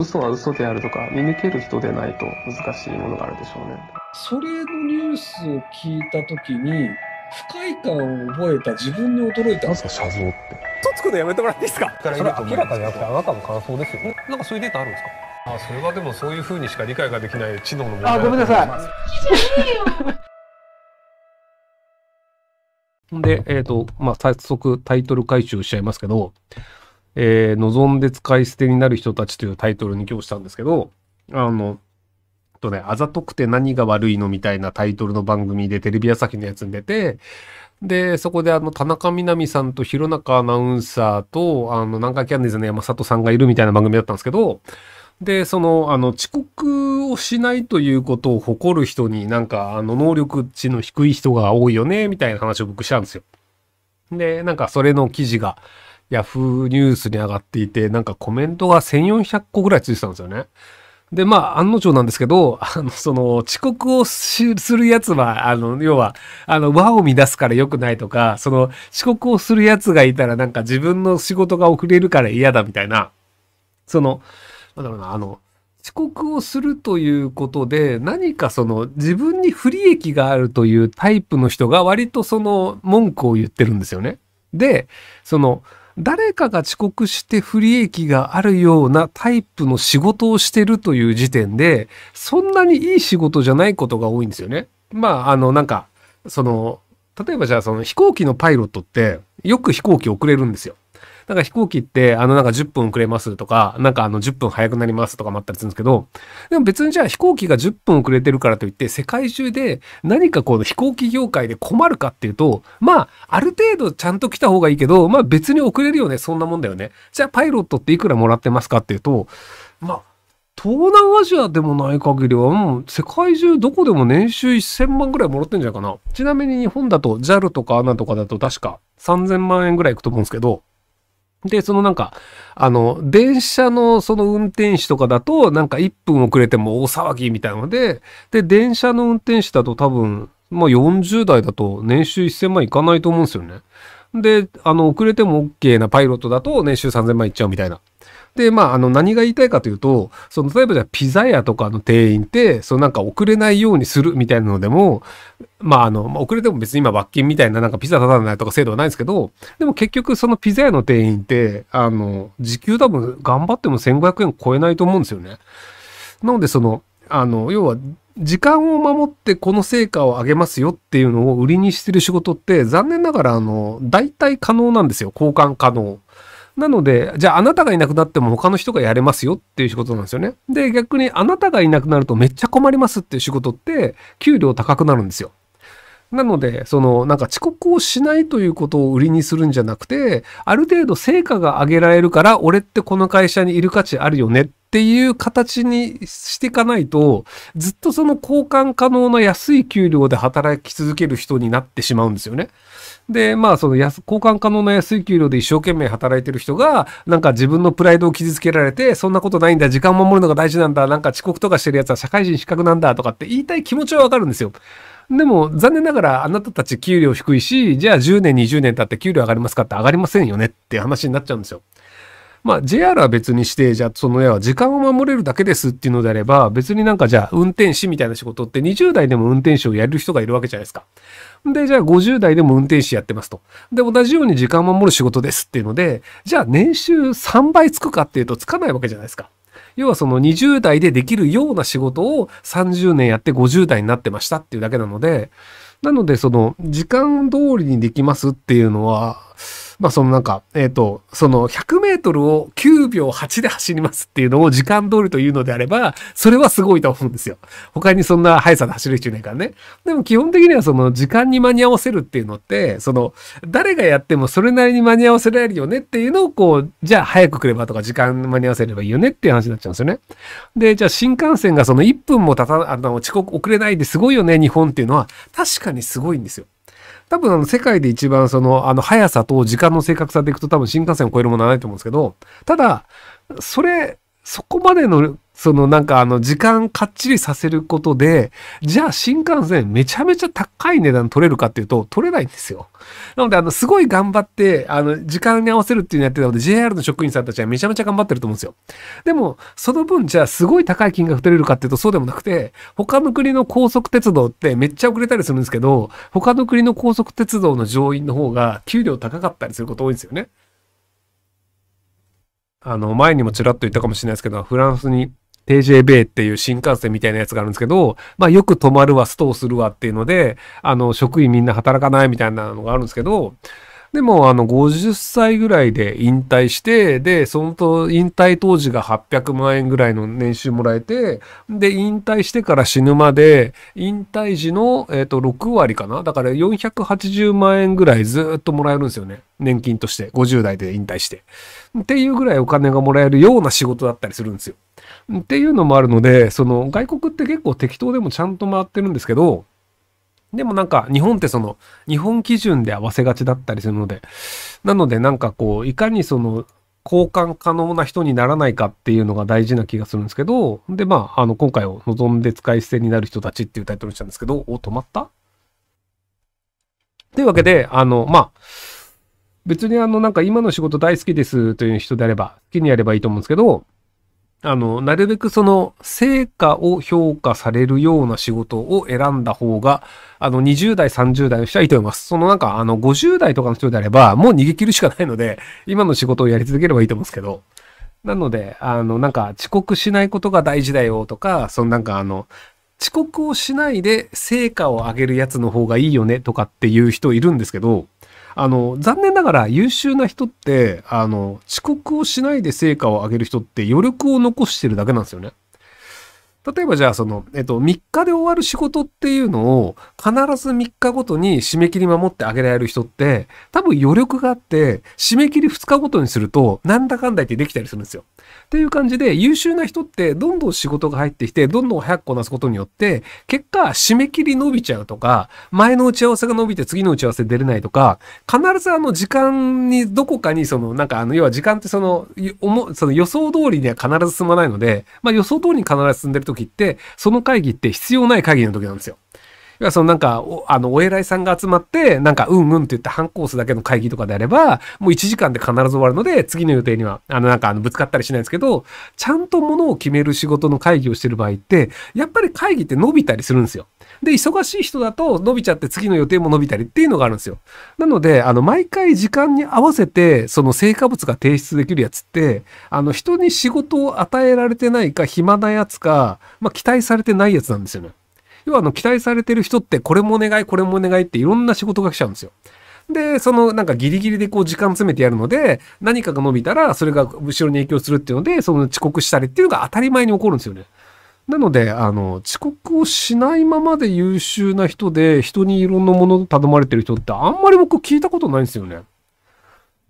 嘘は嘘であるとか見抜ける人でないと難しいものがあるでしょうね。それのニュースを聞いた時に不快感を覚えた自分に驚いた。なんすか像って。とつくのやめてもらっていいですか。それ明らかじゃなくてあなたの感想ですよね。なんかそういうデータあるんですか。あそれはでもそういうふうにしか理解ができない知能の問題あごめんなさい。で、えっ、ー、と、まあ、早速タイトル回収しちゃいますけど、えー、望んで使い捨てになる人たちというタイトルに今日したんですけど、あの、とね、あざとくて何が悪いのみたいなタイトルの番組でテレビ朝日のやつに出て、で、そこであの、田中みな実さんと弘中アナウンサーと、あの、南海キャンディーズの山里さんがいるみたいな番組だったんですけど、で、その、あの、遅刻をしないということを誇る人になんか、あの、能力値の低い人が多いよね、みたいな話を僕したんですよ。で、なんかそれの記事が、ヤフーニュースに上がっていて、なんかコメントが1400個ぐらいついてたんですよね。で、まあ、案の定なんですけど、あの、その、遅刻をするやつは、あの、要は、あの、和を乱すから良くないとか、その、遅刻をするやつがいたらなんか自分の仕事が遅れるから嫌だみたいな、その、なんだろうな、あの、遅刻をするということで、何かその、自分に不利益があるというタイプの人が割とその、文句を言ってるんですよね。で、その、誰かが遅刻して不利益があるようなタイプの仕事をしてるという時点で、そんなにいい仕事じゃないことが多いんですよね。まあ、あの、なんか、その、例えばじゃあその飛行機のパイロットって、よく飛行機遅れるんですよ。なんか飛行機って、あのなんか10分遅れますとか、なんかあの10分早くなりますとかもあったりするんですけど、でも別にじゃあ飛行機が10分遅れてるからといって、世界中で何かこう飛行機業界で困るかっていうと、まあ、ある程度ちゃんと来た方がいいけど、まあ別に遅れるよね、そんなもんだよね。じゃあパイロットっていくらもらってますかっていうと、まあ、東南アジアでもない限りは、もう世界中どこでも年収1000万ぐらいもらってんじゃないかな。ちなみに日本だと JAL とか ANA とかだと確か3000万円ぐらいいくと思うんですけど、で、そのなんか、あの、電車のその運転手とかだと、なんか1分遅れても大騒ぎみたいなので、で、電車の運転手だと多分、まあ40代だと年収1000万いかないと思うんですよね。で、あの、遅れても OK なパイロットだと年収3000万いっちゃうみたいな。で、まあ、あの、何が言いたいかというと、その、例えばじゃピザ屋とかの店員って、そのなんか遅れないようにするみたいなのでも、まあ、あの、遅れても別に今罰金みたいななんかピザ立たないとか制度はないんですけど、でも結局そのピザ屋の店員って、あの、時給多分頑張っても1500円超えないと思うんですよね。なので、その、あの、要は、時間を守ってこの成果を上げますよっていうのを売りにしてる仕事って残念ながらあの大体可能なんですよ交換可能なので、じゃああなたがいなくなっても他の人がやれますよっていう仕事なんですよね。で、逆にあなたがいなくなるとめっちゃ困りますっていう仕事って、給料高くなるんですよ。なので、その、なんか遅刻をしないということを売りにするんじゃなくて、ある程度成果が上げられるから、俺ってこの会社にいる価値あるよねっていう形にしていかないと、ずっとその交換可能な安い給料で働き続ける人になってしまうんですよね。で、まあ、その安、交換可能な安い給料で一生懸命働いてる人が、なんか自分のプライドを傷つけられて、そんなことないんだ、時間を守るのが大事なんだ、なんか遅刻とかしてるやつは社会人失格なんだとかって言いたい気持ちはわかるんですよ。でも、残念ながら、あなたたち給料低いし、じゃあ10年、20年経って給料上がりますかって上がりませんよねっていう話になっちゃうんですよ。まあ、JR は別にして、じゃあ、その親は時間を守れるだけですっていうのであれば、別になんかじゃあ、運転士みたいな仕事って、20代でも運転手をやる人がいるわけじゃないですか。で、じゃあ、50代でも運転士やってますと。で、同じように時間を守る仕事ですっていうので、じゃあ、年収3倍つくかっていうと、つかないわけじゃないですか。要はその20代でできるような仕事を30年やって50代になってましたっていうだけなので、なのでその時間通りにできますっていうのは、まあそのなんか、えっ、ー、と、その100メートルを9秒8で走りますっていうのを時間通りというのであれば、それはすごいと思うんですよ。他にそんな速さで走る人いないからね。でも基本的にはその時間に間に合わせるっていうのって、その誰がやってもそれなりに間に合わせられるよねっていうのをこう、じゃあ早く来ればとか時間間に合わせればいいよねっていう話になっちゃうんですよね。で、じゃあ新幹線がその1分も経た、あの、遅刻遅れないですごいよね、日本っていうのは確かにすごいんですよ。多分あの世界で一番その、あの速さと時間の正確さでいくと多分新幹線を超えるものはないと思うんですけど、ただ、それ、そこまでのそのなんかあの時間かっちりさせることで、じゃあ新幹線めちゃめちゃ高い値段取れるかっていうと取れないんですよ。なのであのすごい頑張って、あの時間に合わせるっていうのやってたので JR の職員さんたちはめちゃめちゃ頑張ってると思うんですよ。でもその分じゃあすごい高い金額取れるかっていうとそうでもなくて、他の国の高速鉄道ってめっちゃ遅れたりするんですけど、他の国の高速鉄道の乗員の方が給料高かったりすること多いんですよね。あの前にもちらっと言ったかもしれないですけど、フランスに TJB っていう新幹線みたいなやつがあるんですけど、まあよく止まるわ、ストをするわっていうので、あの、職員みんな働かないみたいなのがあるんですけど、でも、あの、50歳ぐらいで引退して、で、そのと、引退当時が800万円ぐらいの年収もらえて、で、引退してから死ぬまで、引退時の、えっ、ー、と、6割かなだから480万円ぐらいずっともらえるんですよね。年金として。50代で引退して。っていうぐらいお金がもらえるような仕事だったりするんですよ。っていうのもあるので、その、外国って結構適当でもちゃんと回ってるんですけど、でもなんか日本ってその日本基準で合わせがちだったりするのでなのでなんかこういかにその交換可能な人にならないかっていうのが大事な気がするんですけどでまああの今回を望んで使い捨てになる人たちっていうタイトルにしたんですけどお止まったというわけであのまあ別にあのなんか今の仕事大好きですという人であれば好きにやればいいと思うんですけどあの、なるべくその成果を評価されるような仕事を選んだ方が、あの、20代、30代の人はいいと思います。そのなんか、あの、50代とかの人であれば、もう逃げ切るしかないので、今の仕事をやり続ければいいと思うんですけど。なので、あの、なんか、遅刻しないことが大事だよとか、そのなんかあの、遅刻をしないで成果を上げるやつの方がいいよねとかっていう人いるんですけど、あの、残念ながら優秀な人って、あの、遅刻をしないで成果を上げる人って余力を残してるだけなんですよね。例えばじゃあその、えっと、3日で終わる仕事っていうのを必ず3日ごとに締め切り守ってあげられる人って多分余力があって締め切り2日ごとにするとなんだかんだ言ってできたりするんですよ。っていう感じで優秀な人ってどんどん仕事が入ってきてどんどん早くこなすことによって結果締め切り伸びちゃうとか前の打ち合わせが伸びて次の打ち合わせ出れないとか必ずあの時間にどこかにそのなんかあの要は時間ってそのその予想通りには必ず進まないので、まあ、予想通りに必ず進んでる時時って、その会議って必要ない会議の時なんですよ。要はそのなんか、あの、お偉いさんが集まって、なんか、うんうんって言って反抗すだけの会議とかであれば、もう1時間で必ず終わるので、次の予定には、あの、なんか、あの、ぶつかったりしないんですけど、ちゃんとものを決める仕事の会議をしてる場合って、やっぱり会議って伸びたりするんですよ。で、忙しい人だと伸びちゃって次の予定も伸びたりっていうのがあるんですよ。なので、あの、毎回時間に合わせて、その成果物が提出できるやつって、あの、人に仕事を与えられてないか、暇なやつか、まあ、期待されてないやつなんですよね。要は、あの、期待されてる人って、これもお願い、これもお願いっていろんな仕事が来ちゃうんですよ。で、そのなんかギリギリでこう時間詰めてやるので、何かが伸びたらそれが後ろに影響するっていうので、その遅刻したりっていうのが当たり前に起こるんですよね。なので、あの、遅刻をしないままで優秀な人で、人にいろんなもの頼まれてる人ってあんまり僕聞いたことないんですよね。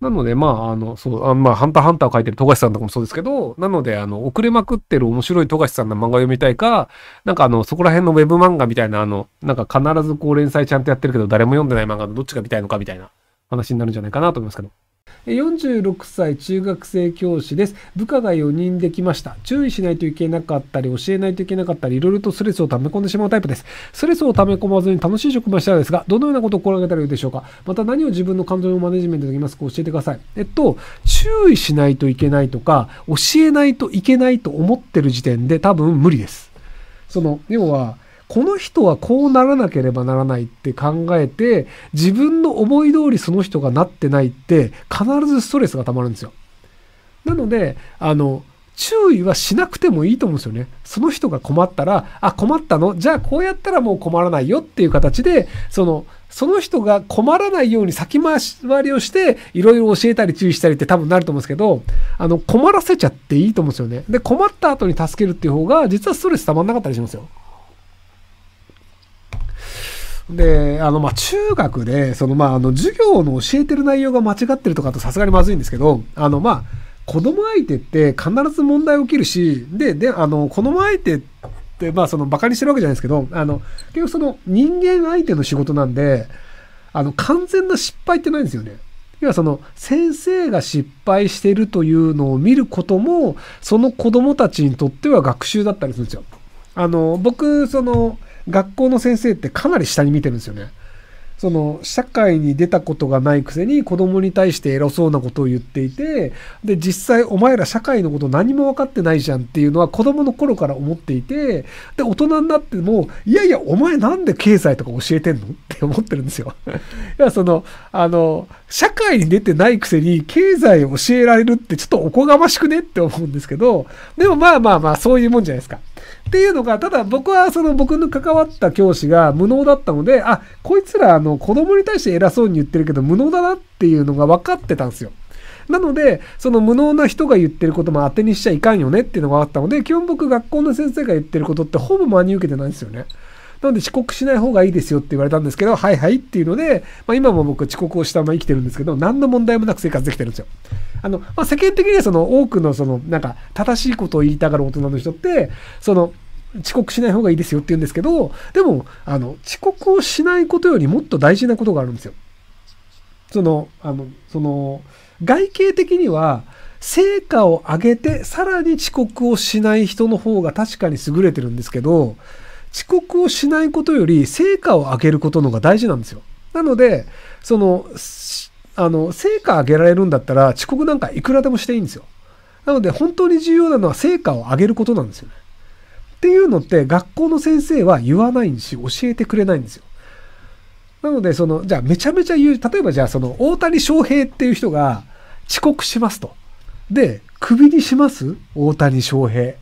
なので、まあ、あの、そう、あまあ、ハンターハンターを書いてる富樫さんとかもそうですけど、なので、あの、遅れまくってる面白い富樫さんの漫画読みたいか、なんかあの、そこら辺のウェブ漫画みたいな、あの、なんか必ずこう連載ちゃんとやってるけど、誰も読んでない漫画のどっちが見たいのかみたいな話になるんじゃないかなと思いますけど。46歳中学生教師です。部下が4人できました。注意しないといけなかったり、教えないといけなかったり、いろいろとストレスを溜め込んでしまうタイプです。ストレスを溜め込まずに楽しい職場したいですが、どのようなことを心がけたらいいでしょうかまた何を自分の感情のマネジメントできますか教えてください。えっと、注意しないといけないとか、教えないといけないと思ってる時点で多分無理です。その、要は、この人はこうならなければならないって考えて自分の思い通りその人がなってないって必ずストレスが溜まるんですよ。なのであの注意はしなくてもいいと思うんですよね。その人が困ったら、あ、困ったのじゃあこうやったらもう困らないよっていう形で、その、その人が困らないように先回りをして、いろいろ教えたり注意したりって多分なると思うんですけど、あの、困らせちゃっていいと思うんですよね。で、困った後に助けるっていう方が、実はストレスたまんなかったりしますよ。で、あの、まあ、中学で、その、まあ、あの、授業の教えてる内容が間違ってるとかとさすがにまずいんですけど、あの、まあ、子供相手って必ず問題起きるし、で、で、あの、子供相手って、まあ、その、馬鹿にしてるわけじゃないですけど、あの、結局その、人間相手の仕事なんで、あの、完全な失敗ってないんですよね。要はその先生が失敗してるというのを見ることもその子供たちにとっては学習だったりするんですよ。あの僕その学校の先生ってかなり下に見てるんですよね。その社会に出たことがないくせに子供に対して偉そうなことを言っていてで実際お前ら社会のこと何も分かってないじゃんっていうのは子供の頃から思っていてで大人になってもいやいやお前なんで経済とか教えてんのって思ってるんですよ。いやそのあの社会に出てないくせに経済を教えられるってちょっとおこがましくねって思うんですけどでもまあまあまあそういうもんじゃないですか。っていうのが、ただ僕はその僕の関わった教師が無能だったので、あ、こいつらあの子供に対して偉そうに言ってるけど無能だなっていうのが分かってたんですよ。なので、その無能な人が言ってることも当てにしちゃいかんよねっていうのがあったので、基本僕学校の先生が言ってることってほぼ真に受けてないんですよね。なので遅刻しない方がいいですよって言われたんですけど、はいはいっていうので、まあ今も僕遅刻をしたまま生きてるんですけど、何の問題もなく生活できてるんですよ。あの、まあ、世間的にはその多くのその、なんか、正しいことを言いたがる大人の人って、その、遅刻しない方がいいですよって言うんですけど、でも、あの、遅刻をしないことよりもっと大事なことがあるんですよ。その、あの、その、外形的には、成果を上げて、さらに遅刻をしない人の方が確かに優れてるんですけど、遅刻をしないことより、成果を上げることの方が大事なんですよ。なので、その、あの、成果上げられるんだったら、遅刻なんかいくらでもしていいんですよ。なので、本当に重要なのは成果を上げることなんですよね。っていうのって、学校の先生は言わないし、教えてくれないんですよ。なので、その、じゃあめちゃめちゃ言う、例えばじゃあその、大谷翔平っていう人が遅刻しますと。で、クビにします大谷翔平。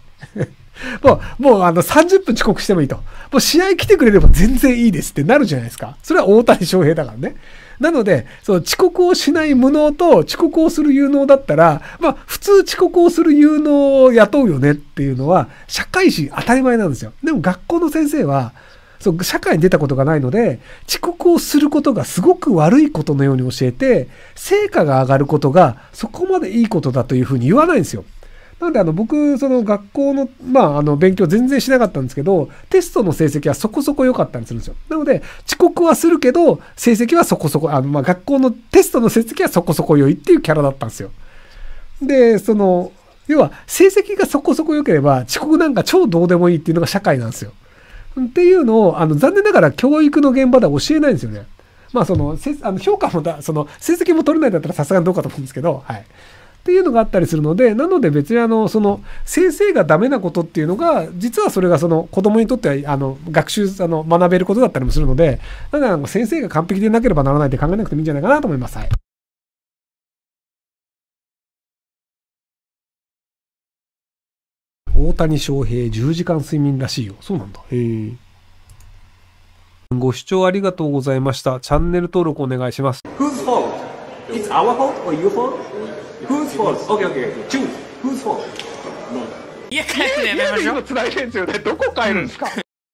もう、もうあの30分遅刻してもいいと。もう試合来てくれれば全然いいですってなるじゃないですか。それは大谷翔平だからね。なので、その遅刻をしない無能と遅刻をする有能だったら、まあ普通遅刻をする有能を雇うよねっていうのは社会人当たり前なんですよ。でも学校の先生は、そう社会に出たことがないので遅刻をすることがすごく悪いことのように教えて成果が上がることがそこまでいいことだというふうに言わないんですよ。なので、あの、僕、その学校の、まあ、あの、勉強全然しなかったんですけど、テストの成績はそこそこ良かったりするんですよ。なので、遅刻はするけど、成績はそこそこ、あの、まあ、学校のテストの成績はそこそこ良いっていうキャラだったんですよ。で、その、要は、成績がそこそこ良ければ、遅刻なんか超どうでもいいっていうのが社会なんですよ。っていうのを、あの、残念ながら教育の現場では教えないんですよね。まあ、その、せあの評価もだ、その、成績も取れないんだったらさすがにどうかと思うんですけど、はい。っていうのがあったりするのでなので別にあのその先生がダメなことっていうのが実はそれがその子供にとってはあの学習あの学べることだったりもするのでなから、先生が完璧でなければならないって考えなくてもいいんじゃないかなと思います。はい大谷翔平10時間睡眠らしいよ。そうなんだ。へえ。ご視聴ありがとうございました。チャンネル登録お願いします。Whose fault? It's our fault or your fault? fault? Okay, okay, okay. Choose. Whose fault? No. 家帰るのやめましょう。今繋いでんですよね。どこ帰るんですか